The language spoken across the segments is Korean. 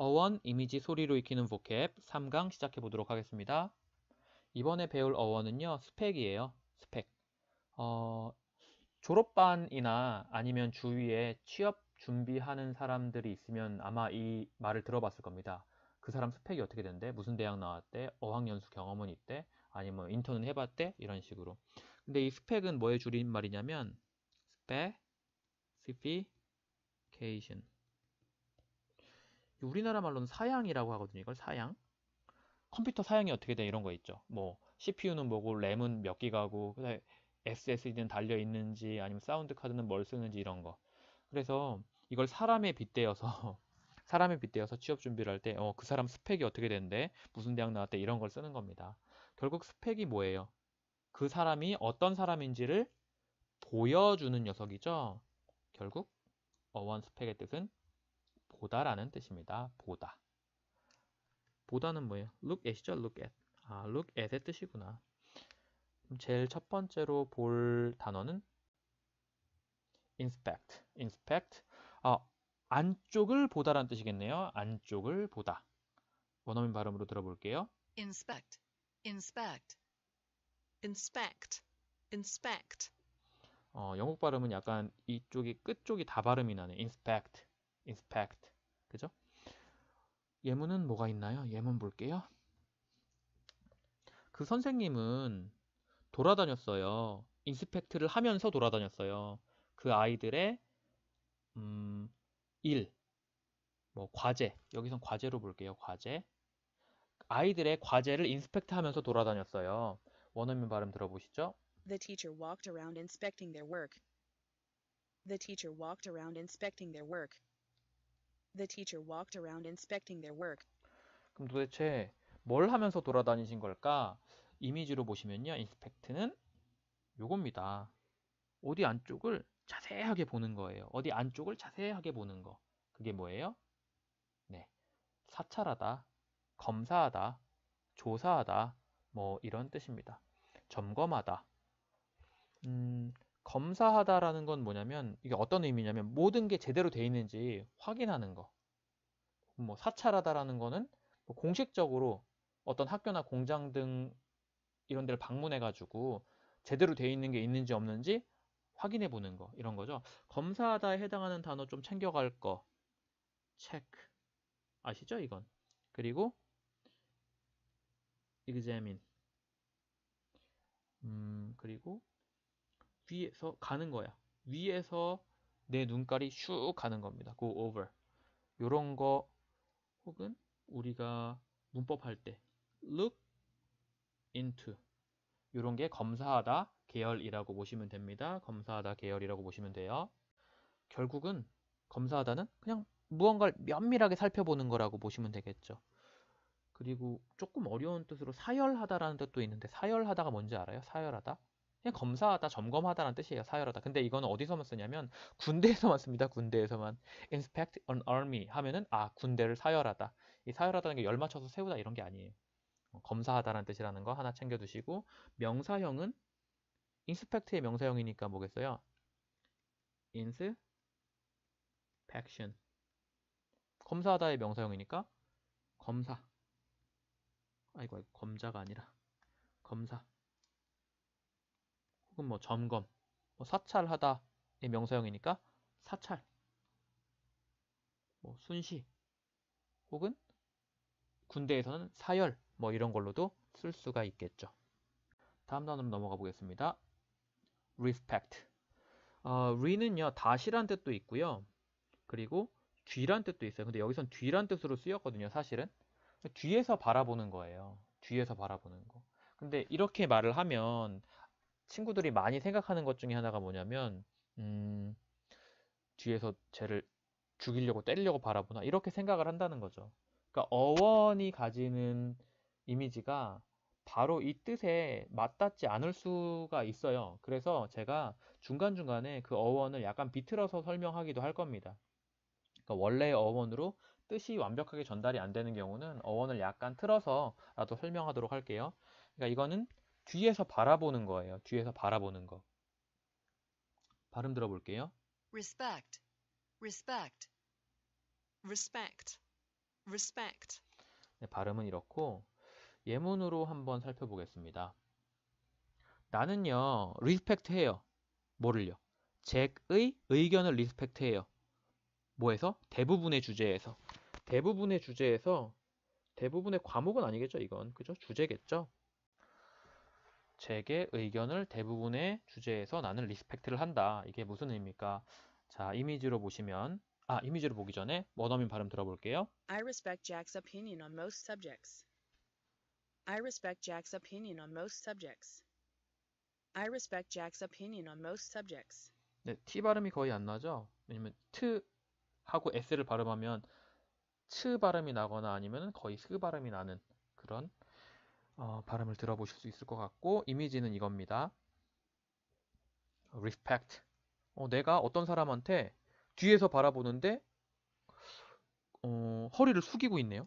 어원, 이미지, 소리로 익히는 v o 3강 시작해 보도록 하겠습니다. 이번에 배울 어원은요. 스펙이에요. 스펙. 어, 졸업반이나 아니면 주위에 취업 준비하는 사람들이 있으면 아마 이 말을 들어봤을 겁니다. 그 사람 스펙이 어떻게 된대? 무슨 대학 나왔대? 어학연수 경험은 있대? 아니면 뭐 인턴은 해봤대? 이런 식으로. 근데 이 스펙은 뭐에줄인말이냐면 스펙, 스피케이션. 우리나라 말로는 사양이라고 하거든요. 이걸 사양. 컴퓨터 사양이 어떻게 돼 이런 거 있죠. 뭐 CPU는 뭐고 램은 몇 기가고 그다음에 SSD는 달려 있는지 아니면 사운드 카드는 뭘 쓰는지 이런 거. 그래서 이걸 사람에 빗대어서 사람에 빗대어서 취업 준비를 할때어 그 사람 스펙이 어떻게 되는데 무슨 대학 나왔대 이런 걸 쓰는 겁니다. 결국 스펙이 뭐예요? 그 사람이 어떤 사람인지를 보여주는 녀석이죠. 결국 어원 스펙의 뜻은 보다라는 뜻입니다. 보다. 보다는 뭐예요? look at이죠. look at. 아, look at의 뜻이구나. 제일 첫 번째로 볼 단어는 inspect. inspect. 아, 안쪽을 보다라는 뜻이겠네요. 안쪽을 보다. 원어민 발음으로 들어볼게요. inspect. inspect. inspect. inspect. 어, 영국 발음은 약간 이쪽이 끝쪽이 다 발음이 나네. inspect. inspect. 그죠? 예문은 뭐가 있나요? 예문 볼게요. 그 선생님은 돌아다녔어요. 인스펙트를 하면서 돌아다녔어요. 그 아이들의 음, 일, 뭐 과제, 여기선 과제로 볼게요. 과제. 아이들의 과제를 인스펙트 하면서 돌아다녔어요. 원어민 발음 들어보시죠. The teacher walked around inspecting their work. The teacher walked around inspecting their work. The teacher walked around inspecting their work. 그럼 도대체 뭘 하면서 돌아다니신 걸까? 이미지로 보시면요. inspect는 요겁니다. 어디 안쪽을 자세하게 보는 거예요. 어디 안쪽을 자세하게 보는 거. 그게 뭐예요? 네. 사찰하다, 검사하다, 조사하다, 뭐 이런 뜻입니다. 점검하다. 음, 검사하다라는 건 뭐냐면 이게 어떤 의미냐면 모든 게 제대로 돼 있는지 확인하는 거. 뭐 사찰하다라는 거는 뭐 공식적으로 어떤 학교나 공장 등 이런 데를 방문해 가지고 제대로 돼 있는 게 있는지 없는지 확인해 보는 거 이런 거죠. 검사하다에 해당하는 단어 좀 챙겨갈 거. 체크. 아시죠? 이건. 그리고 examine. 음, 그리고 위에서 가는 거야. 위에서 내 눈깔이 슉 가는 겁니다. go over. 요런 거 혹은 우리가 문법 할때 look into 요런 게 검사하다 계열이라고 보시면 됩니다. 검사하다 계열이라고 보시면 돼요. 결국은 검사하다는 그냥 무언가를 면밀하게 살펴보는 거라고 보시면 되겠죠. 그리고 조금 어려운 뜻으로 사열하다라는 뜻도 있는데 사열하다가 뭔지 알아요? 사열하다? 그냥 검사하다, 점검하다라는 뜻이에요. 사열하다. 근데 이건 어디서만 쓰냐면 군대에서만 씁니다. 군대에서만 inspect an army 하면은 아 군대를 사열하다. 이 사열하다는 게 열 맞춰서 세우다 이런 게 아니에요. 뭐 검사하다라는 뜻이라는 거 하나 챙겨두시고 명사형은 inspect의 명사형이니까 뭐겠어요? inspection 검사하다의 명사형이니까 검사 아이고 아이고 검자가 아니라 검사 혹은 뭐 점검, 뭐 사찰하다의 명사형이니까 사찰, 뭐 순시, 혹은 군대에서는 사열 뭐 이런 걸로도 쓸 수가 있겠죠. 다음 단어로 넘어가 보겠습니다. respect. 어, re는요 다시란 뜻도 있고요. 그리고 뒤란 뜻도 있어요. 근데 여기선 뒤란 뜻으로 쓰였거든요. 사실은 뒤에서 바라보는 거예요. 뒤에서 바라보는 거. 근데 이렇게 말을 하면 친구들이 많이 생각하는 것 중에 하나가 뭐냐면 음, 뒤에서 쟤를 죽이려고 때리려고 바라보나 이렇게 생각을 한다는 거죠. 그러니까 어원이 가지는 이미지가 바로 이 뜻에 맞닿지 않을 수가 있어요. 그래서 제가 중간중간에 그 어원을 약간 비틀어서 설명하기도 할 겁니다. 그러니까 원래의 어원으로 뜻이 완벽하게 전달이 안 되는 경우는 어원을 약간 틀어서라도 설명하도록 할게요. 그러니까 이거는 뒤에서 바라보는 거예요. 뒤에서 바라보는 거. 발음 들어볼게요. respect, respect, respect, respect. 네, 발음은 이렇고 예문으로 한번 살펴보겠습니다. 나는요, r e s 리스펙트해요. 뭐를요? 잭의 의견을 respect 해요 뭐에서? 대부분의 주제에서. 대부분의 주제에서 대부분의 과목은 아니겠죠, 이건. 그죠? 주제겠죠? 책의 의견을 대부분의 주제에서 나는 리스펙트를 한다. 이게 무슨 의미입니까? 자, 이미지로 보시면 아, 이미지로 보기 전에 원어민 발음 들어볼게요. I respect Jack's opinion on most subjects. I respect Jack's opinion on most subjects. I respect Jack's opinion on most subjects. 네, T 발음이 거의 안 나죠? 왜냐면 트 하고 S를 발음하면 츠 발음이 나거나 아니면 거의 스 발음이 나는 그런 어, 발음을 들어보실 수 있을 것 같고 이미지는 이겁니다. respect. 어, 내가 어떤 사람한테 뒤에서 바라보는데 어, 허리를 숙이고 있네요.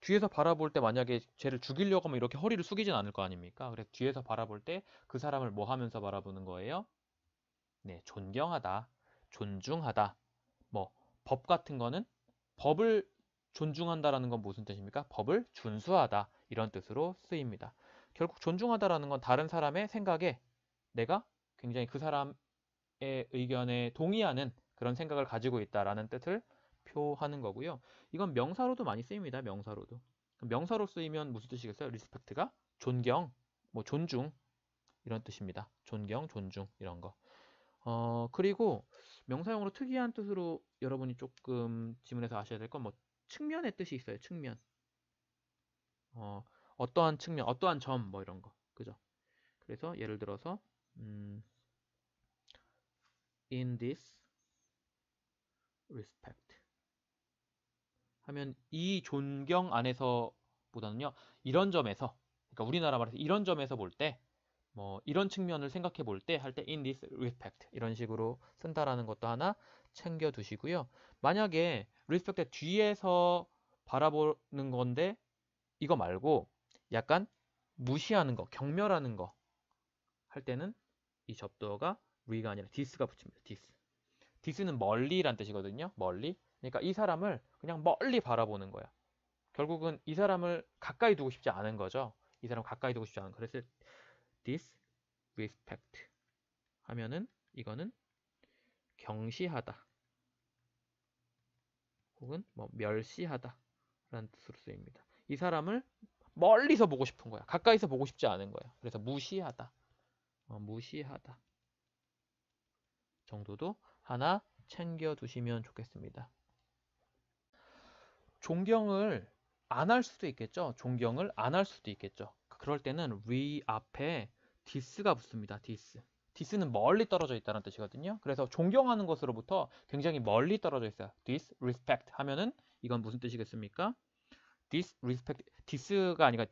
뒤에서 바라볼 때 만약에 쟤를 죽이려고 하면 이렇게 허리를 숙이진 않을 거 아닙니까? 그래서 뒤에서 바라볼 때 그 사람을 뭐 하면서 바라보는 거예요? 네, 존경하다, 존중하다. 뭐 법 같은 거는 법을 존중한다라는 건 무슨 뜻입니까? 법을 준수하다. 이런 뜻으로 쓰입니다. 결국 존중하다라는 건 다른 사람의 생각에 내가 굉장히 그 사람의 의견에 동의하는 그런 생각을 가지고 있다라는 뜻을 표하는 거고요. 이건 명사로도 많이 쓰입니다. 명사로도. 명사로 쓰이면 무슨 뜻이겠어요? 리스펙트가 존경, 뭐 존중 이런 뜻입니다. 존경, 존중 이런 거. 어, 그리고 명사용으로 특이한 뜻으로 여러분이 조금 지문에서 아셔야 될 건 뭐 측면의 뜻이 있어요. 측면. 어, 어떠한 측면, 어떠한 점, 뭐 이런 거. 그죠? 그래서 예를 들어서, 음, in this respect. 하면 이 존경 안에서 보다는요, 이런 점에서, 그러니까 우리나라 말해서 이런 점에서 볼 때, 뭐, 이런 측면을 생각해 볼 때, 할 때 in this respect. 이런 식으로 쓴다라는 것도 하나 챙겨두시고요. 만약에 respect 뒤에서 바라보는 건데, 이거 말고 약간 무시하는 거, 경멸하는 거 할 때는 이 접두어가 we가 아니라 this가 붙입니다. this. this는 멀리란 뜻이거든요. 멀리. 그러니까 이 사람을 그냥 멀리 바라보는 거야. 결국은 이 사람을 가까이 두고 싶지 않은 거죠. 이 사람 가까이 두고 싶지 않은 거. 그서 t h i s r e s p e c t 하면은 이거는 경시하다 혹은 뭐 멸시하다 라는 뜻으로 쓰입니다. 이 사람을 멀리서 보고 싶은 거야. 가까이서 보고 싶지 않은 거야. 그래서 무시하다. 어, 무시하다. 정도도 하나 챙겨두시면 좋겠습니다. 존경을 안 할 수도 있겠죠. 존경을 안 할 수도 있겠죠. 그럴 때는 위 앞에 디스가 붙습니다. 디스. 디스는 멀리 떨어져 있다는 뜻이거든요. 그래서 존경하는 것으로부터 굉장히 멀리 떨어져 있어요. disrespect 하면은 이건 무슨 뜻이겠습니까? disrespect, dis가 아니라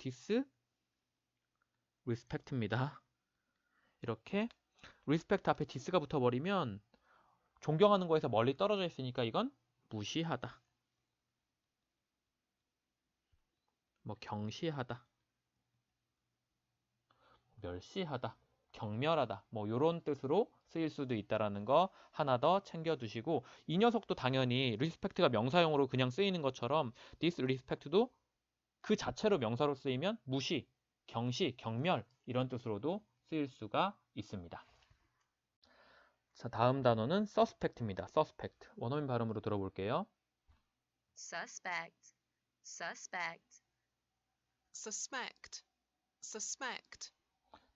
disrespect입니다. 이렇게 respect 앞에 dis가 붙어버리면 존경하는 거에서 멀리 떨어져 있으니까 이건 무시하다. 뭐 경시하다. 뭐 멸시하다. 경멸하다. 뭐 이런 뜻으로 쓰일 수도 있다라는 거 하나 더 챙겨두시고 이 녀석도 당연히 리스펙트가 명사용으로 그냥 쓰이는 것처럼 d 스 s r e s 도그 자체로 명사로 쓰이면 무시, 경시, 경멸 이런 뜻으로도 쓰일 수가 있습니다. 자, 다음 단어는 suspect입니다. suspect. 원어민 발음으로 들어볼게요. suspect, suspect, suspect, suspect.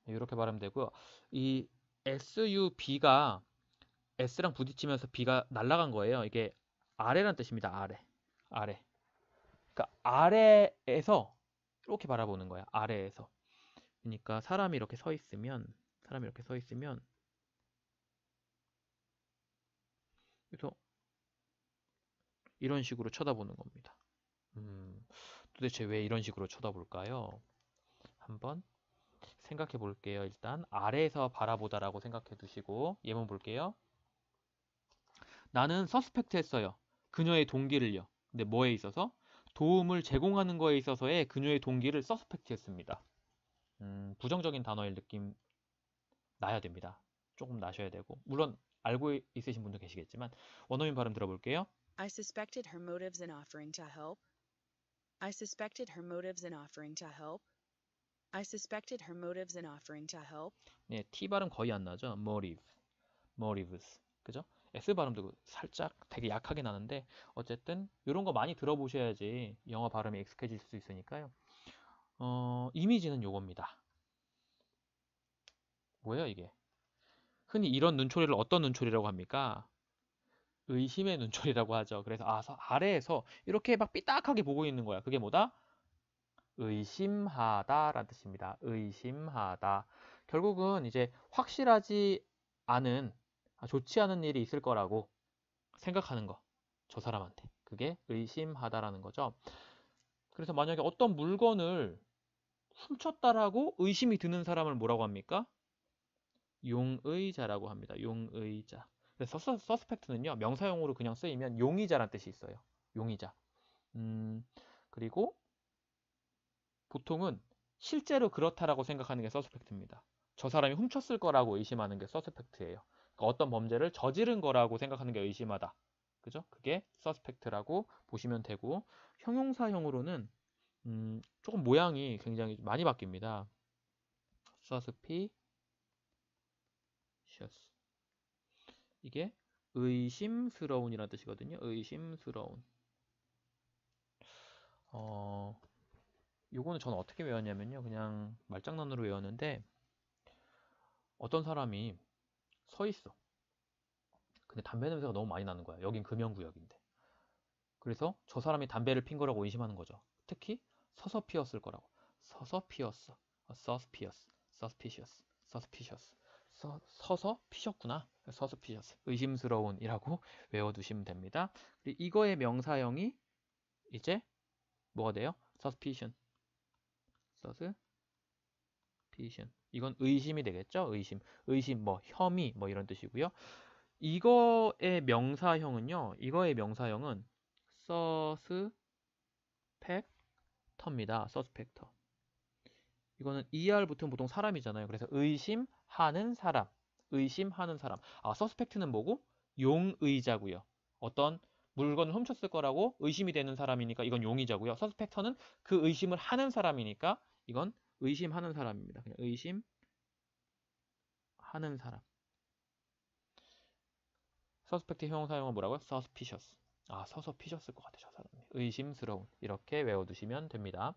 네, 이렇게 발음되고요. 이 SUB가 S랑 부딪히면서 B가 날아간 거예요. 이게 아래란 뜻입니다. 아래. 아래. 그러니까 아래에서 이렇게 바라보는 거야. 아래에서. 그러니까 사람이 이렇게 서 있으면 사람이 이렇게 서 있으면 그래서 이런 식으로 쳐다보는 겁니다. 음, 도대체 왜 이런 식으로 쳐다볼까요? 한번 생각해 볼게요. 일단 아래에서 바라보다라고 생각해 두시고 예문 볼게요. 나는 서스펙트 했어요. 그녀의 동기를요. 근데 뭐에 있어서? 도움을 제공하는 거에 있어서의 그녀의 동기를 서스펙트 했습니다. 음, 부정적인 단어일 느낌 나야 됩니다. 조금 나셔야 되고 물론 알고 있으신 분도 계시겠지만 원어민 발음 들어볼게요. I suspected her motives in offering to help. I suspected her motives in offering to help. I suspected her motives in offering to help. 예, T 발음 거의 안 나죠. motive, motives, 그죠? S 발음도 그 살짝 되게 약하게 나는데 어쨌든 이런 거 많이 들어보셔야지 영어 발음이 익숙해질 수 있으니까요. 어, 이미지는 요겁니다. 뭐예요 이게? 흔히 이런 눈초리를 어떤 눈초리라고 합니까? 의심의 눈초리라고 하죠. 그래서 아, 아래에서 이렇게 막 삐딱하게 보고 있는 거야. 그게 뭐다? 의심하다라는 뜻입니다. 의심하다. 결국은 이제 확실하지 않은 아, 좋지 않은 일이 있을 거라고 생각하는 거. 저 사람한테. 그게 의심하다라는 거죠. 그래서 만약에 어떤 물건을 훔쳤다라고 의심이 드는 사람을 뭐라고 합니까? 용의자라고 합니다. 용의자. 그래서 서, 서스펙트는요. 명사용으로 그냥 쓰이면 용의자란 뜻이 있어요. 용의자. 음, 그리고 보통은 실제로 그렇다라고 생각하는 게 서스펙트입니다. 저 사람이 훔쳤을 거라고 의심하는 게 서스펙트예요. 그러니까 어떤 범죄를 저지른 거라고 생각하는 게 의심하다. 그죠? 그게 서스펙트라고 보시면 되고 형용사형으로는 음, 조금 모양이 굉장히 많이 바뀝니다. 서스피 셔스 이게 의심스러운이라는 뜻이거든요. 의심스러운 어, 요거는 저는 어떻게 외웠냐면요. 그냥 말장난으로 외웠는데 어떤 사람이 서 있어. 근데 담배 냄새가 너무 많이 나는 거야. 여긴 금연구역인데. 그래서 저 사람이 담배를 핀 거라고 의심하는 거죠. 특히 서서 피웠을 거라고. 서서 피웠어. 서서 피웠어. suspicious, suspicious. 서, 서서 피셨구나. 서서 피셨어. 의심스러운이라고 외워두시면 됩니다. 이거의 명사형이 이제 뭐가 돼요? suspicion. 서스 피션 이건 의심이 되겠죠? 의심, 의심, 뭐 혐의 뭐 이런 뜻이고요. 이거의 명사형은요. 이거의 명사형은 서스펙터입니다. 서스펙터. 이거는 er 붙은 보통 사람이잖아요. 그래서 의심하는 사람, 의심하는 사람. 아, 서스펙트는 뭐고? 용의자고요. 어떤 물건을 훔쳤을 거라고 의심이 되는 사람이니까 이건 용의자고요. 서스펙터는 그 의심을 하는 사람이니까 이건 의심하는 사람입니다. 그냥 의심하는 사람. 서스펙트 형용사용은 뭐라고요? suspicious. 아, 서서 피셨을 것 같아, 저 사람이. 의심스러운. 이렇게 외워두시면 됩니다.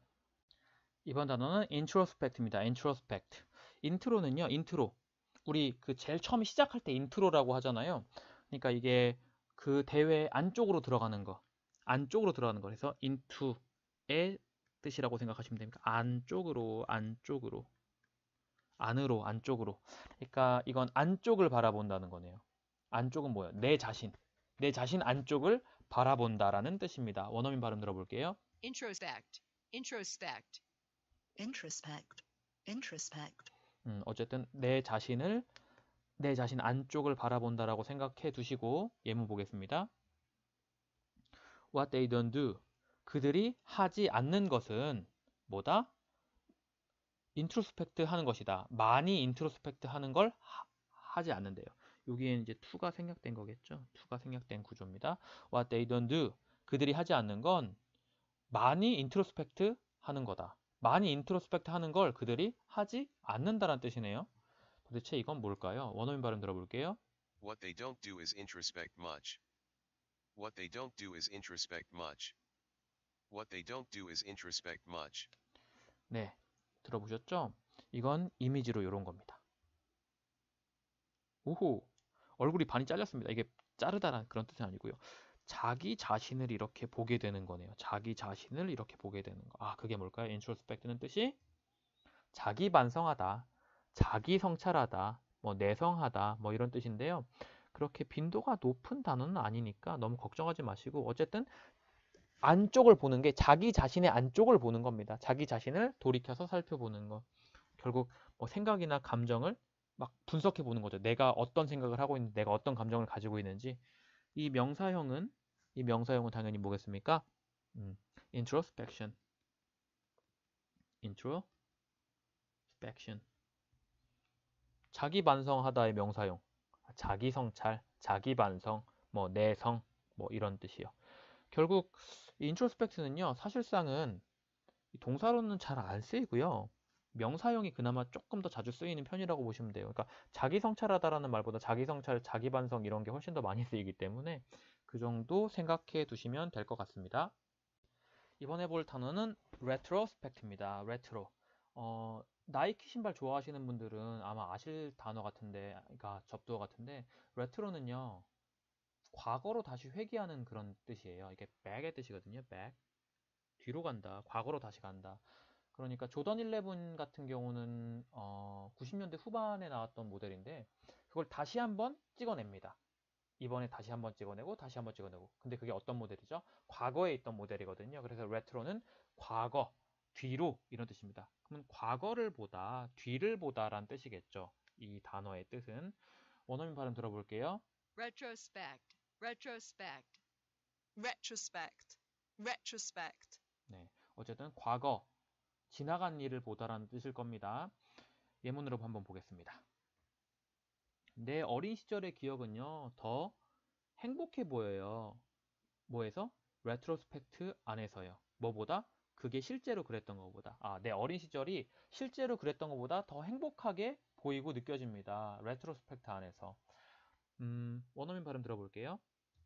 이번 단어는 introspect입니다. introspect. 인트로는요, 인트로. 우리 그 제일 처음 시작할 때 인트로라고 하잖아요. 그러니까 이게 그 대회 안쪽으로 들어가는 거. 안쪽으로 들어가는 거. 그래서 into의 뜻이라고 생각하시면 됩니다. 안쪽으로, 안쪽으로. 안으로, 안쪽으로. 그러니까 이건 안쪽을 바라본다는 거네요. 안쪽은 뭐예요? 내 자신. 내 자신 안쪽을 바라본다라는 뜻입니다. 원어민 발음 들어볼게요. introspect, introspect, introspect, introspect. 음, 어쨌든 내 자신을 내 자신 안쪽을 바라본다라고 생각해 두시고 예문 보겠습니다. What they don't do, 그들이 하지 않는 것은 뭐다? 인트로스펙트 하는 것이다. 많이 인트로스펙트 하는 걸 하, 지 않는데요. 여기에 이제 투가 생략된 거겠죠. 투가 생략된 구조입니다. What they don't do. 그들이 하지 않는 건 많이 인트로스펙트 하는 거다. 많이 인트로스펙트 하는 걸 그들이 하지 않는다라는 뜻이네요. 도대체 이건 뭘까요? 원어민 발음 들어볼게요. What they don't do is introspect much. What they don't do is introspect much. What they don't do is introspect much. 네, 들어보셨죠? 이건 이미지로 이런 겁니다. 오호, 얼굴이 반이 잘렸습니다. 이게 자르다란 그런 뜻은 아니고요. 자기 자신을 이렇게 보게 되는 거네요. 자기 자신을 이렇게 보게 되는 거. 아, 그게 뭘까요? introspect는 뜻이 자기 반성하다, 자기 성찰하다, 뭐 내성하다, 뭐 이런 뜻인데요. 그렇게 빈도가 높은 단어는 아니니까 너무 걱정하지 마시고 어쨌든 안쪽을 보는 게 자기 자신의 안쪽을 보는 겁니다. 자기 자신을 돌이켜서 살펴보는 거. 결국 뭐 생각이나 감정을 막 분석해 보는 거죠. 내가 어떤 생각을 하고 있는지, 내가 어떤 감정을 가지고 있는지. 이 명사형은 이 명사형은 당연히 뭐겠습니까? 음, introspection. introspection. 자기 반성하다의 명사형. 자기 성찰, 자기 반성, 뭐 내성, 뭐 이런 뜻이요. 결국 인트로스펙트는요, 사실상은 동사로는 잘 안 쓰이고요. 명사형이 그나마 조금 더 자주 쓰이는 편이라고 보시면 돼요. 그러니까 자기 성찰하다라는 말보다 자기 성찰, 자기 반성 이런 게 훨씬 더 많이 쓰이기 때문에 그 정도 생각해 두시면 될 것 같습니다. 이번에 볼 단어는 레트로스펙트입니다 레트로 어, 나이키 신발 좋아하시는 분들은 아마 아실 단어 같은데, 그러니까 접두어 같은데, 레트로는요 과거로 다시 회귀하는 그런 뜻이에요. 이게 back의 뜻이거든요. back. 뒤로 간다. 과거로 다시 간다. 그러니까 조던 11 같은 경우는 어 90년대 후반에 나왔던 모델인데 그걸 다시 한번 찍어냅니다. 이번에 다시 한번 찍어내고 다시 한번 찍어내고 근데 그게 어떤 모델이죠? 과거에 있던 모델이거든요. 그래서 레트로는 과거, 뒤로 이런 뜻입니다. 그러면 과거를 보다, 뒤를 보다란 뜻이겠죠. 이 단어의 뜻은 원어민 발음 들어볼게요. retrospect retrospect, retrospect, retrospect. 네, 어쨌든 과거, 지나간 일을 보다라는 뜻일 겁니다. 예문으로 한번 보겠습니다. 내 어린 시절의 기억은요, 더 행복해 보여요. 뭐에서? 레트로스펙트 안에서요. 뭐보다? 그게 실제로 그랬던 것보다. 아, 내 어린 시절이 실제로 그랬던 것보다 더 행복하게 보이고 느껴집니다. 레트로스펙트 안에서. 음, 원어민 발음 들어볼게요.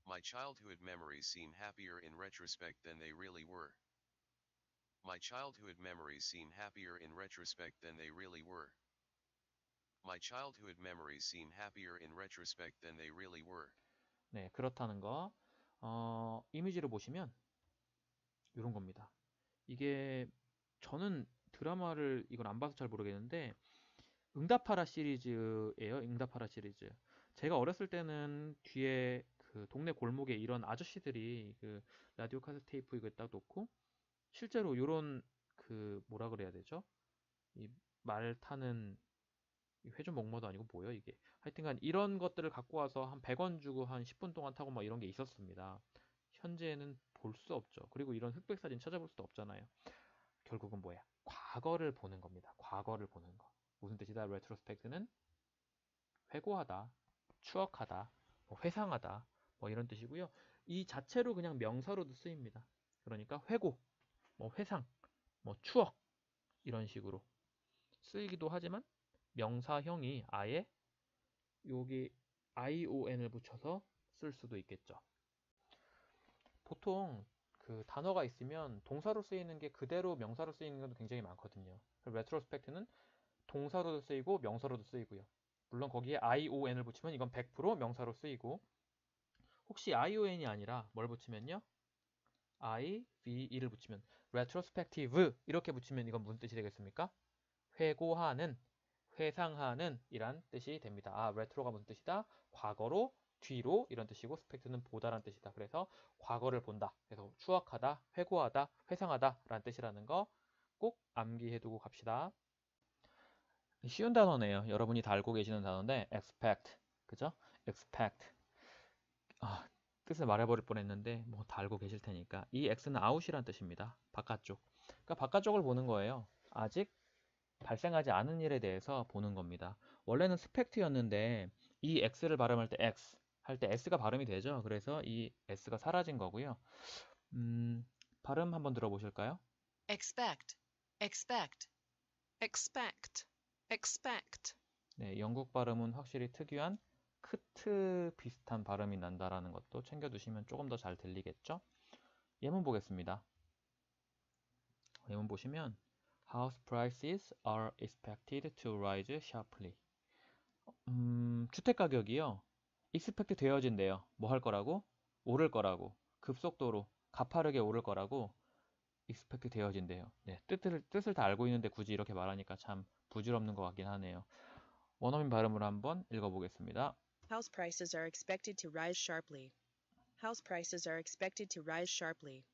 My childhood memories seem happier in retrospect than they really were. My childhood memories seem happier in retrospect than they really were. My childhood memories seem happier in retrospect than they really were. 네, 그렇다는 거. 어, 이미지를 보시면 이런 겁니다. 이게 저는 드라마를 이걸 안 봐서 잘 모르겠는데 응답하라 시리즈예요. 응답하라 시리즈. 제가 어렸을 때는 뒤에 그 동네 골목에 이런 아저씨들이 그 라디오 카세트 테이프 이거 딱 놓고 실제로 요런 그 뭐라 그래야 되죠? 이 말 타는 회전 목마도 아니고 뭐예요 이게 하여튼간 이런 것들을 갖고 와서 한 100원 주고 한 10분 동안 타고 막 이런 게 있었습니다 현재는 볼 수 없죠 그리고 이런 흑백 사진 찾아볼 수도 없잖아요 결국은 뭐야 과거를 보는 겁니다 과거를 보는 거 무슨 뜻이다 레트로스펙트는 회고하다 추억하다 뭐 회상하다 뭐 이런 뜻이고요. 이 자체로 그냥 명사로도 쓰입니다. 그러니까 회고, 뭐 회상, 뭐 추억 이런 식으로 쓰이기도 하지만 명사형이 아예 여기 ion을 붙여서 쓸 수도 있겠죠. 보통 그 단어가 있으면 동사로 쓰이는 게 그대로 명사로 쓰이는 것도 굉장히 많거든요. 레트로스펙트는 동사로도 쓰이고 명사로도 쓰이고요. 물론 거기에 ion을 붙이면 이건 100% 명사로 쓰이고 혹시 ION이 아니라 뭘 붙이면요? IVE를 붙이면 retrospective 이렇게 붙이면 이건 무슨 뜻이 되겠습니까? 회고하는, 회상하는 이란 뜻이 됩니다. 아, r e t r o 가 무슨 뜻이다? 과거로, 뒤로 이런 뜻이고 스펙트는 보다란 뜻이다. 그래서 과거를 본다. 그래서 추억하다, 회고하다, 회상하다 라는 뜻이라는 거 꼭 암기해두고 갑시다. 쉬운 단어네요. 여러분이 다 알고 계시는 단어인데 expect, 그죠? expect 아, 뜻을 말해버릴 뻔했는데 뭐 다 알고 계실 테니까 이 x는 아웃이란 뜻입니다. 바깥쪽. 그러니까 바깥쪽을 보는 거예요. 아직 발생하지 않은 일에 대해서 보는 겁니다. 원래는 스펙트였는데 이 x를 발음할 때 x 할 때 s가 발음이 되죠. 그래서 이 s가 사라진 거고요. 음, 발음 한번 들어보실까요? expect, expect, expect, expect. 네, 영국 발음은 확실히 특유한 크트 비슷한 발음이 난다라는 것도 챙겨두시면 조금 더 잘 들리겠죠? 예문 보겠습니다. 예문 보시면 House prices are expected to rise sharply. 음, 주택 가격이요. expect 되어진대요. 뭐 할 거라고? 오를 거라고. 급속도로 가파르게 오를 거라고 expect 되어진대요. 네, 뜻을 뜻을 다 알고 있는데 굳이 이렇게 말하니까 참 부질없는 것 같긴 하네요. 원어민 발음으로 한번 읽어보겠습니다. House prices are expected to rise sharply. House prices are expected to rise sharply.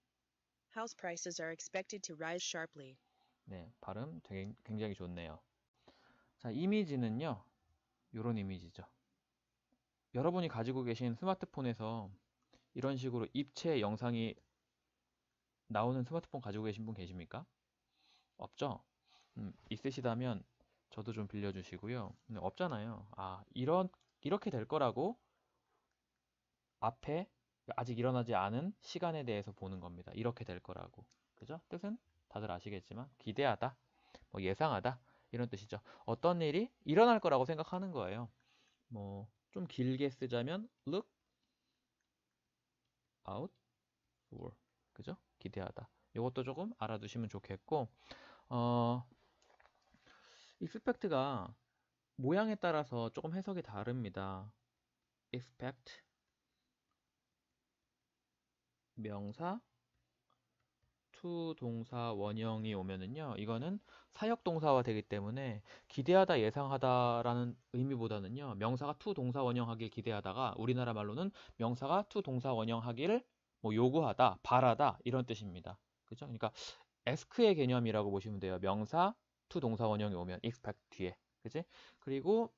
House prices are expected to rise sharply. 네, 발음 되게 굉장히 좋네요. 자, 이미지는요. 요런 이미지죠. 여러분이 가지고 계신 스마트폰에서 이런 식으로 입체 영상이 나오는 스마트폰 가지고 계신 분 계십니까? 없죠? 음, 있으시다면 저도 좀 빌려주시고요. 없잖아요. 아, 이런 이렇게 될 거라고 앞에 아직 일어나지 않은 시간에 대해서 보는 겁니다. 이렇게 될 거라고. 그죠? 뜻은 다들 아시겠지만 기대하다, 뭐 예상하다 이런 뜻이죠. 어떤 일이 일어날 거라고 생각하는 거예요. 뭐 좀 길게 쓰자면 look out for 그죠? 기대하다. 이것도 조금 알아두시면 좋겠고 어 익스펙트가 모양에 따라서 조금 해석이 다릅니다. expect 명사 to 동사 원형이 오면은요. 이거는 사역 동사화 되기 때문에 기대하다 예상하다라는 의미보다는요. 명사가 to 동사 원형하길 기대하다가 우리나라 말로는 명사가 to 동사 원형하기뭐 요구하다, 바라다 이런 뜻입니다. 그죠? 그러니까 에스크의 개념이라고 보시면 돼요. 명사 to 동사 원형이 오면 expect 뒤에 그지? 그리고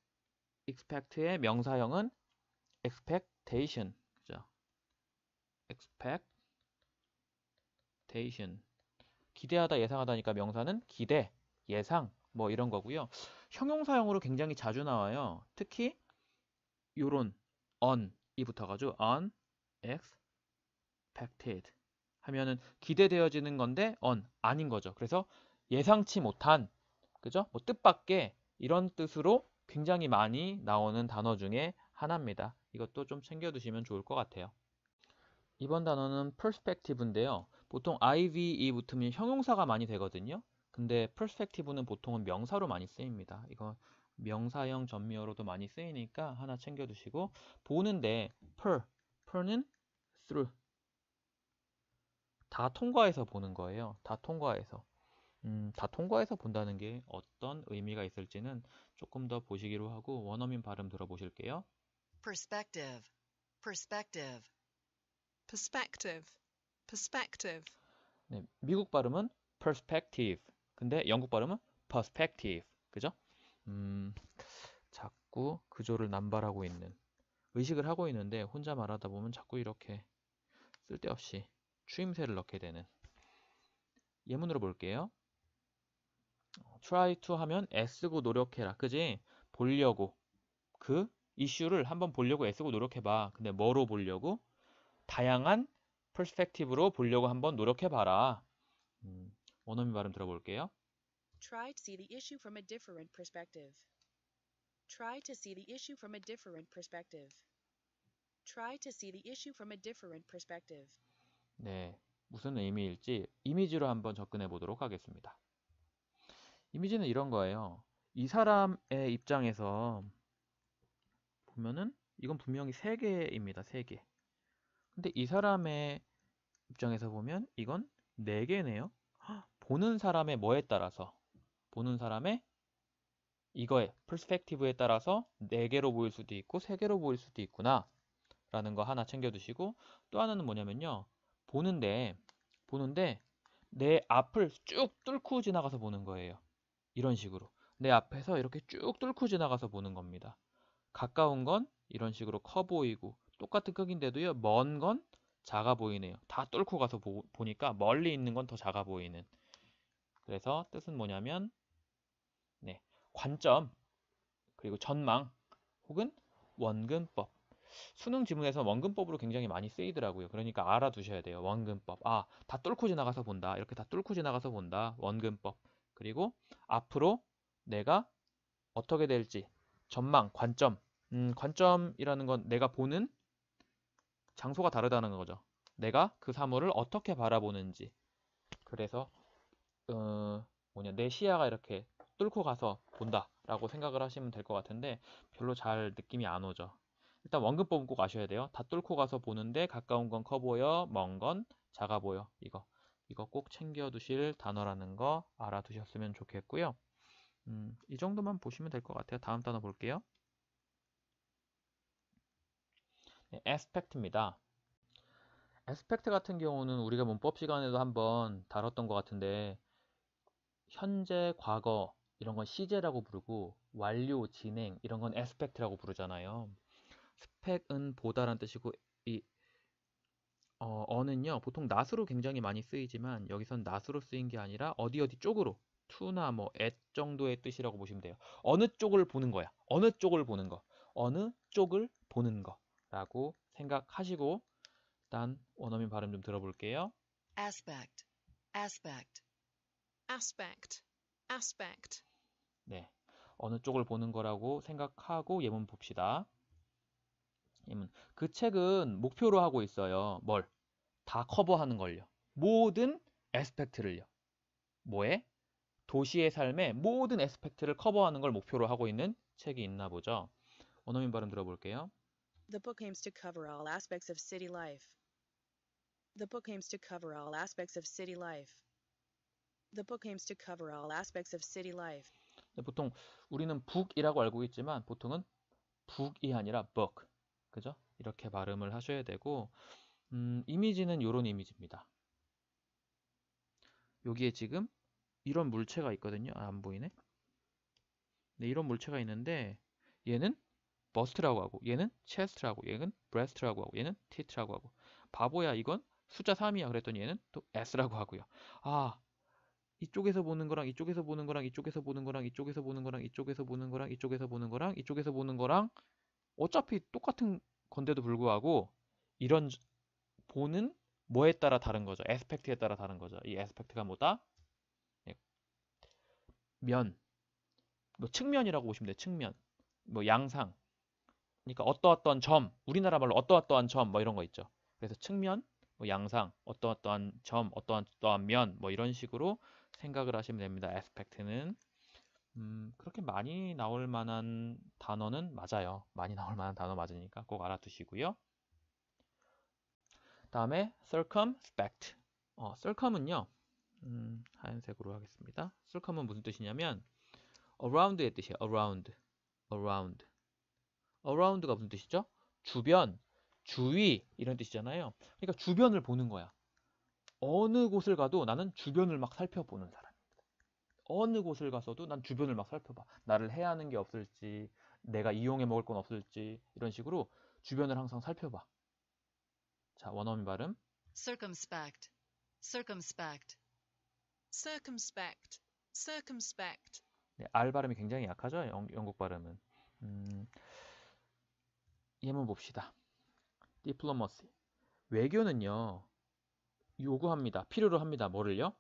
expect의 명사형은 expectation. 그죠? expectation. 기대하다 예상하다니까 명사는 기대, 예상 뭐 이런 거고요. 형용사형으로 굉장히 자주 나와요. 특히 요런 on이 붙어가지고 on expected 하면은 기대되어지는 건데 on 아닌 거죠. 그래서 예상치 못한 그죠? 뭐 뜻밖의 이런 뜻으로 굉장히 많이 나오는 단어 중에 하나입니다. 이것도 좀 챙겨두시면 좋을 것 같아요. 이번 단어는 perspective인데요. 보통 ive 붙으면 형용사가 많이 되거든요. 근데 perspective는 보통은 명사로 많이 쓰입니다. 이건 명사형 전미어로도 많이 쓰이니까 하나 챙겨두시고 보는데 per, per는 through 다 통과해서 보는 거예요. 다 통과해서 음, 다 통과해서 본다는 게 어떤 의미가 있을지는 조금 더 보시기로 하고 원어민 발음 들어보실게요. perspective, perspective, perspective, perspective. 네, 미국 발음은 perspective. 근데 영국 발음은 perspective. 그죠? 음, 자꾸 그조를 남발하고 있는 의식을 하고 있는데 혼자 말하다 보면 자꾸 이렇게 쓸데없이 추임새를 넣게 되는 예문으로 볼게요. try to 하면 애쓰고 노력해라. 그지? 보려고. 그 이슈를 한번 보려고 애쓰고 노력해봐. 근데 뭐로 보려고? 다양한 퍼스펙티브로 보려고 한번 노력해봐라. 음, 원어민 발음 들어볼게요. Try to see the issue from a different perspective. Try to see the issue from a different perspective. Try to see the issue from a different perspective. 네, 무슨 의미일지 이미지로 한번 접근해 보도록 하겠습니다. 이미지는 이런 거예요. 이 사람의 입장에서 보면은 이건 분명히 세 개입니다. 세 개. 근데 이 사람의 입장에서 보면 이건 네 개네요. 보는 사람의 뭐에 따라서 보는 사람의 이거에 퍼스펙티브에 따라서 네 개로 보일 수도 있고 세 개로 보일 수도 있구나 라는 거 하나 챙겨 두시고 또 하나는 뭐냐면요. 보는데 보는데 내 앞을 쭉 뚫고 지나가서 보는 거예요. 이런 식으로 내 앞에서 이렇게 쭉 뚫고 지나가서 보는 겁니다. 가까운 건 이런 식으로 커 보이고 똑같은 크기인데도요 먼 건 작아 보이네요. 다 뚫고 가서 보, 보니까 멀리 있는 건 더 작아 보이는 그래서 뜻은 뭐냐면 네, 관점 그리고 전망 혹은 원근법 수능 지문에서 원근법으로 굉장히 많이 쓰이더라고요. 그러니까 알아두셔야 돼요. 원근법. 아, 다 뚫고 지나가서 본다. 이렇게 다 뚫고 지나가서 본다. 원근법. 그리고 앞으로 내가 어떻게 될지 전망, 관점. 음, 관점이라는 건 내가 보는 장소가 다르다는 거죠. 내가 그 사물을 어떻게 바라보는지. 그래서 어, 뭐냐 내 시야가 이렇게 뚫고 가서 본다라고 생각을 하시면 될 것 같은데 별로 잘 느낌이 안 오죠. 일단 원근법은 꼭 아셔야 돼요. 다 뚫고 가서 보는데 가까운 건 커 보여, 먼 건 작아 보여. 이거 이거 꼭 챙겨두실 단어라는 거 알아두셨으면 좋겠고요. 음, 이 정도만 보시면 될 것 같아요. 다음 단어 볼게요. 네, aspect입니다. aspect 같은 경우는 우리가 문법 시간에도 한번 다뤘던 것 같은데 현재, 과거 이런 건 시제라고 부르고 완료, 진행 이런 건 aspect라고 부르잖아요. 스펙은 보다란 뜻이고 이 어, 어는요, 보통 낫으로 굉장히 많이 쓰이지만, 여기선 낫으로 쓰인 게 아니라, 어디 어디 쪽으로, to나 뭐, at 정도의 뜻이라고 보시면 돼요. 어느 쪽을 보는 거야. 어느 쪽을 보는 거. 어느 쪽을 보는 거. 라고 생각하시고, 일단 원어민 발음 좀 들어볼게요. aspect, aspect, aspect, aspect. 네. 어느 쪽을 보는 거라고 생각하고 예문 봅시다. 그 책은 목표로 하고 있어요. 뭘? 다 커버하는 걸요. 모든 에스펙트를요. 뭐에? 도시의 삶의 모든 에스펙트를 커버하는 걸 목표로 하고 있는 책이 있나 보죠. 원어민 발음 들어볼게요. The book aims to cover all aspects of city life. The book aims to cover all aspects of city life. The book aims to cover all aspects of city life. 보통 우리는 북이라고 알고 있지만 보통은 북이 아니라 book, 그죠? 이렇게 발음을 하셔야 되고 음, 이미지는 이런 이미지입니다. 여기에 지금 이런 물체가 있거든요. 아, 안 보이네. 네, 이런 물체가 있는데 얘는 버스트라고 하고 얘는 체스트라고 얘는 브레스트라고 하고 얘는 티트라고 하고 바보야 이건 숫자 3이야 그랬더니 얘는 또 S라고 하고요. 아 이쪽에서 보는 거랑 이쪽에서 보는 거랑 이쪽에서 보는 거랑 이쪽에서 보는 거랑 이쪽에서 보는 거랑 이쪽에서 보는 거랑 이쪽에서 보는 거랑 이쪽에서 보는 거랑 어차피 똑같은 건데도 불구하고 이런 보는 뭐에 따라 다른 거죠. 에스펙트에 따라 다른 거죠. 이 에스펙트가 뭐다? 예. 면, 뭐 측면이라고 보시면 돼요. 측면, 뭐 양상. 그러니까 어떠어떠한 점, 우리나라 말로 어떠어떠한 점, 뭐 이런 거 있죠. 그래서 측면, 뭐 양상, 어떠어떠한 점, 어떠 어떠한 면, 뭐 이런 식으로 생각을 하시면 됩니다. 에스펙트는 음, 그렇게 많이 나올 만한 단어는 맞아요. 많이 나올 만한 단어 맞으니까 꼭 알아두시고요. 다음에 circumspect. 어, circum은요. 음, 하얀색으로 하겠습니다. circum은 무슨 뜻이냐면 around의 뜻이에요. around. around. around가 무슨 뜻이죠? 주변, 주위 이런 뜻이잖아요. 그러니까 주변을 보는 거야. 어느 곳을 가도 나는 주변을 막 살펴보는 사람. 어느 곳을 가서도 난 주변을 막 살펴봐. 나를 해야 하는 게 없을지, 내가 이용해 먹을 건 없을지 이런 식으로 주변을 항상 살펴봐. 자, 원어민 발음. circumspect, circumspect, circumspect, circumspect. 네, R 발음이 굉장히 약하죠. 영, 영국 발음은. 음, 예문 봅시다. diplomacy. 외교는요. 요구합니다. 필요로 합니다. 뭐를요?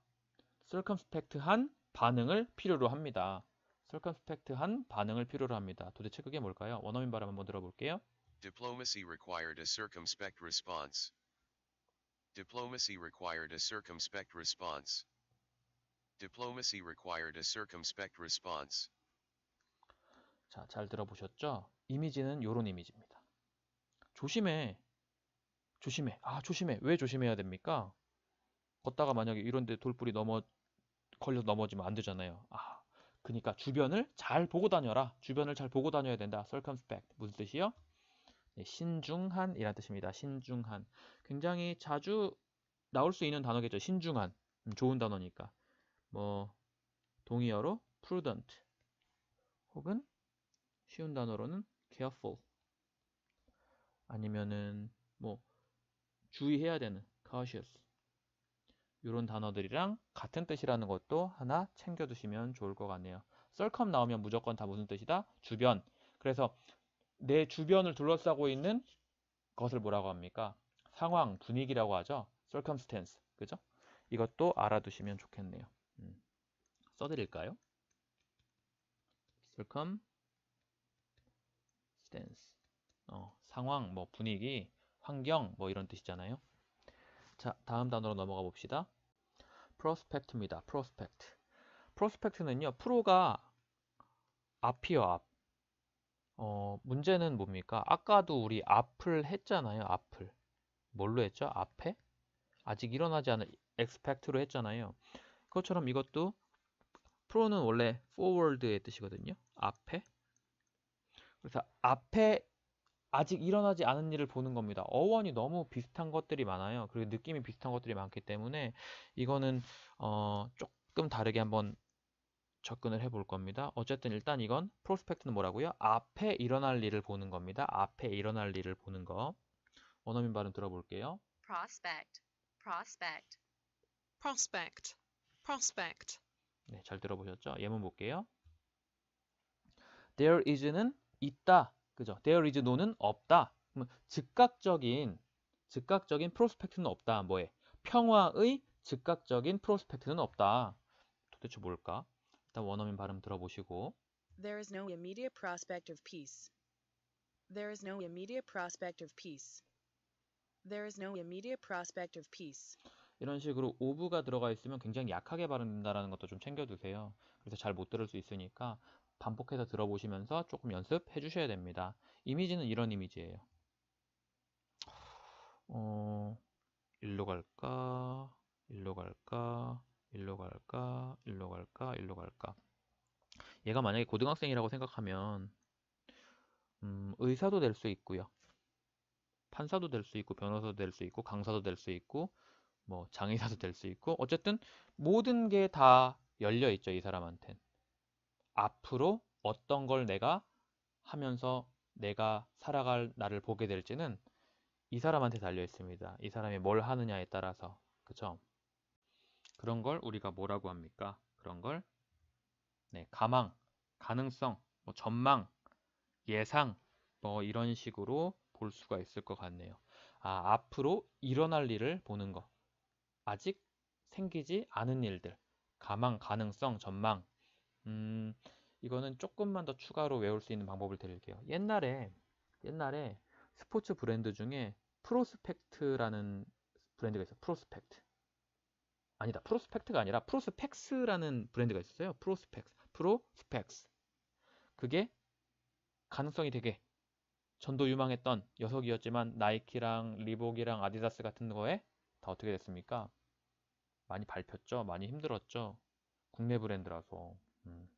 circumspect한 반응을 필요로 합니다. circumspect한 반응을 필요로 합니다. 도대체 그게 뭘까요? 원어민 발음 한번 들어볼게요. Diplomacy required a circumspect response. Diplomacy required a circumspect response. Diplomacy required a circumspect response. 자, 잘 들어보셨죠? 이미지는 요런 이미지입니다. 조심해. 조심해. 아, 조심해. 왜 조심해야 됩니까? 걷다가 만약에 이런데 돌뿌리 넘어 걸려서 넘어지면 안 되잖아요. 아, 그러니까 주변을 잘 보고 다녀라. 주변을 잘 보고 다녀야 된다. circumspect 무슨 뜻이요? 네, 신중한이란 뜻입니다. 신중한. 굉장히 자주 나올 수 있는 단어겠죠. 신중한. 음, 좋은 단어니까. 뭐 동의어로 prudent 혹은 쉬운 단어로는 careful 아니면은 뭐 주의해야 되는 cautious 이런 단어들이랑 같은 뜻이라는 것도 하나 챙겨두시면 좋을 것 같네요. 썰컴 나오면 무조건 다 무슨 뜻이다? 주변. 그래서 내 주변을 둘러싸고 있는 것을 뭐라고 합니까? 상황, 분위기라고 하죠. circumstance. 그죠? 이것도 알아두시면 좋겠네요. 음. 써드릴까요? circumstance. 어, 상황, 뭐 분위기, 환경 뭐 이런 뜻이잖아요. 자, 다음 단어로 넘어가 봅시다. 프로스펙트입니다. 프로스펙트. 프로스펙트는요. 프로가 앞이요. 앞. 어, 문제는 뭡니까? 아까도 우리 앞을 했잖아요. 앞을. 뭘로 했죠? 앞에? 아직 일어나지 않은 expect로 했잖아요. 그것처럼 이것도 프로는 원래 forward의 뜻이거든요. 앞에. 그래서 앞에 아직 일어나지 않은 일을 보는 겁니다. 어원이 너무 비슷한 것들이 많아요. 그리고 느낌이 비슷한 것들이 많기 때문에 이거는 어, 조금 다르게 한번 접근을 해볼 겁니다. 어쨌든 일단 이건 프로스펙트는 뭐라고요? 앞에 일어날 일을 보는 겁니다. 앞에 일어날 일을 보는 거. 원어민 발음 들어볼게요. prospect, prospect, prospect, prospect. 네, 잘 들어보셨죠? 예문 볼게요. There is는 있다, 그죠? There is no는 없다. 즉각적인 즉각적인 프로스펙트는 없다. 뭐에? 평화의 즉각적인 프로스펙트는 없다. 도대체 뭘까? 일단 원어민 발음 들어보시고 There is no immediate prospect of peace. There is no immediate prospect of peace. There is no immediate prospect of peace. 이런 식으로 of가 들어가 있으면 굉장히 약하게 발음된다라는 것도 좀 챙겨두세요. 그래서 잘 못 들을 수 있으니까 반복해서 들어보시면서 조금 연습해 주셔야 됩니다. 이미지는 이런 이미지예요. 어, 일로 갈까? 일로 갈까? 일로 갈까? 일로 갈까? 일로 갈까? 얘가 만약에 고등학생이라고 생각하면 음, 의사도 될 수 있고요. 판사도 될 수 있고 변호사도 될 수 있고 강사도 될 수 있고 뭐 장의사도 될 수 있고 어쨌든 모든 게 다 열려 있죠, 이 사람한텐. 앞으로 어떤 걸 내가 하면서 내가 살아갈 나를 보게 될지는 이 사람한테 달려 있습니다. 이 사람이 뭘 하느냐에 따라서. 그쵸? 그런 걸 우리가 뭐라고 합니까? 그런 걸 네, 가망, 가능성, 뭐 전망, 예상 뭐 이런 식으로 볼 수가 있을 것 같네요. 아, 앞으로 일어날 일을 보는 거. 아직 생기지 않은 일들. 가망, 가능성, 전망 음, 이거는 조금만 더 추가로 외울 수 있는 방법을 드릴게요. 옛날에 옛날에 스포츠 브랜드 중에 프로스펙트라는 브랜드가 있어요. 프로스펙트. 아니다. 프로스펙트가 아니라 프로스펙스라는 브랜드가 있었어요. 프로스펙스. 프로스펙스. 그게 가능성이 되게 전도 유망했던 녀석이었지만 나이키랑 리복이랑 아디다스 같은 거에 다 어떻게 됐습니까? 많이 밟혔죠? 많이 힘들었죠? 국내 브랜드라서. 음,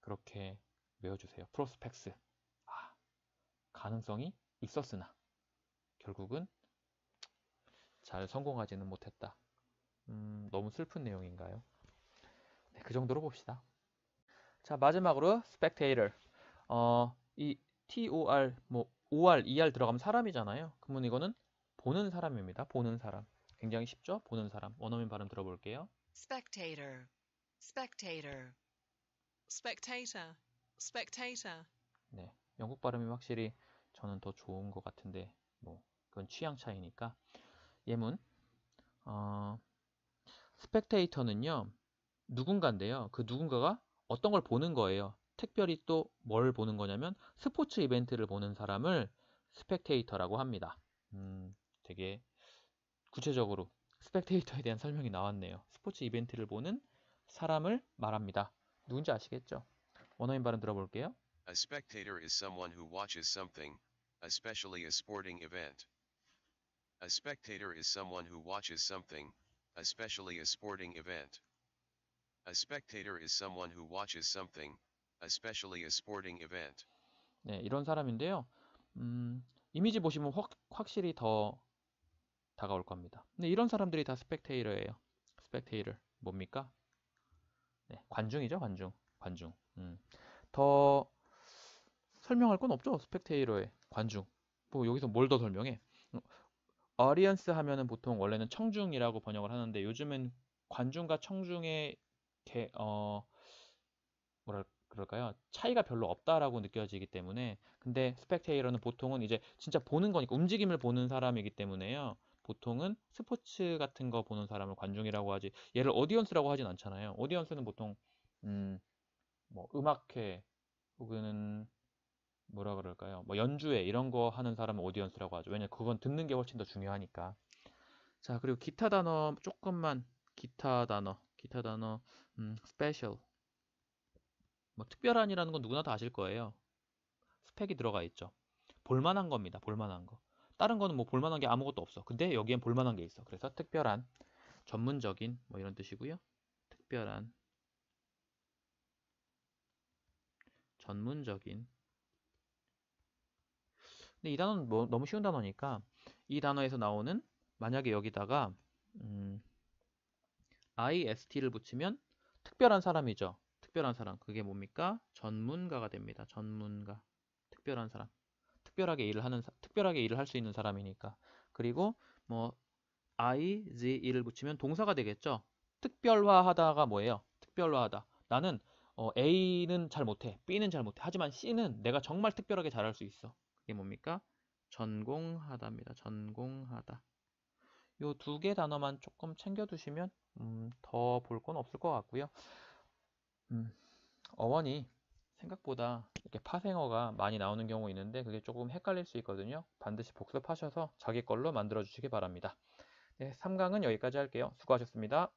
그렇게 외워주세요. 프로스펙스. 아, 가능성이 있었으나 결국은 잘 성공하지는 못했다. 음, 너무 슬픈 내용인가요? 네, 그 정도로 봅시다. 자, 마지막으로 spectator. 어, 이 TOR, 뭐 OR, ER 들어가면 사람이잖아요. 그러면 이거는 보는 사람입니다. 보는 사람. 굉장히 쉽죠? 보는 사람. 원어민 발음 들어볼게요. spectator. spectator, spectator, spectator. 네, 영국 발음이 확실히 저는 더 좋은 것 같은데 뭐 그건 취향 차이니까 예문 어, 스펙테이터는요 누군가인데요 그 누군가가 어떤 걸 보는 거예요 특별히 또 뭘 보는 거냐면 스포츠 이벤트를 보는 사람을 스펙테이터라고 합니다 음, 되게 구체적으로 스펙테이터에 대한 설명이 나왔네요 스포츠 이벤트를 보는 사람을 말합니다. 누군지 아시겠죠? 원어민 발음 들어볼게요. A spectator is someone who watches something, especially a sporting event. A spectator is someone who watches something, especially a sporting event. A spectator is someone who watches something, especially a sporting event. 네, 이런 사람인데요. 음, 이미지 보시면 확, 확실히 더 다가올 겁니다. 근데 이런 사람들이 다 스펙테이러예요. 스펙테이러 뭡니까? 네, 관중이죠, 관중. 관중. 음. 더 설명할 건 없죠, 스펙테이러의 관중. 뭐 여기서 뭘 더 설명해? 어리언스 하면은 보통 원래는 청중이라고 번역을 하는데 요즘엔 관중과 청중의 개, 어, 뭐랄 그럴까요? 차이가 별로 없다라고 느껴지기 때문에 근데 스펙테이러는 보통은 이제 진짜 보는 거니까 움직임을 보는 사람이기 때문에요. 보통은 스포츠 같은 거 보는 사람을 관중이라고 하지 얘를 오디언스라고 하진 않잖아요. 오디언스는 보통 음, 뭐 음악회 혹은 뭐라 그럴까요? 뭐 연주회 이런 거 하는 사람을 오디언스라고 하죠. 왜냐 그건 듣는 게 훨씬 더 중요하니까. 자 그리고 기타 단어 조금만 기타 단어 기타 단어 음, s p e 뭐 특별한이라는 건 누구나 다 아실 거예요. 스펙이 들어가 있죠. 볼만한 겁니다. 볼만한 거. 다른 거는 뭐 볼만한 게 아무것도 없어. 근데 여기엔 볼만한 게 있어. 그래서 특별한, 전문적인 뭐 이런 뜻이고요. 특별한, 전문적인. 근데 이 단어는 뭐 너무 쉬운 단어니까 이 단어에서 나오는 만약에 여기다가 음, IST를 붙이면 특별한 사람이죠. 특별한 사람. 그게 뭡니까? 전문가가 됩니다. 전문가. 특별한 사람. 특별하게 일을 하는 특별하게 일을 할 수 있는 사람이니까. 그리고 뭐 i, z, e를 붙이면 동사가 되겠죠. 특별화하다가 뭐예요? 특별화하다. 나는 어, A는 잘 못해, B는 잘 못해. 하지만 C는 내가 정말 특별하게 잘할 수 있어. 그게 뭡니까? 전공하다입니다. 전공하다. 요 두 개 단어만 조금 챙겨두시면 음, 더볼 건 없을 것 같고요. 음, 어원이 생각보다 이렇게 파생어가 많이 나오는 경우 있는데 그게 조금 헷갈릴 수 있거든요. 반드시 복습하셔서 자기 걸로 만들어 주시기 바랍니다. 네, 3강은 여기까지 할게요. 수고하셨습니다.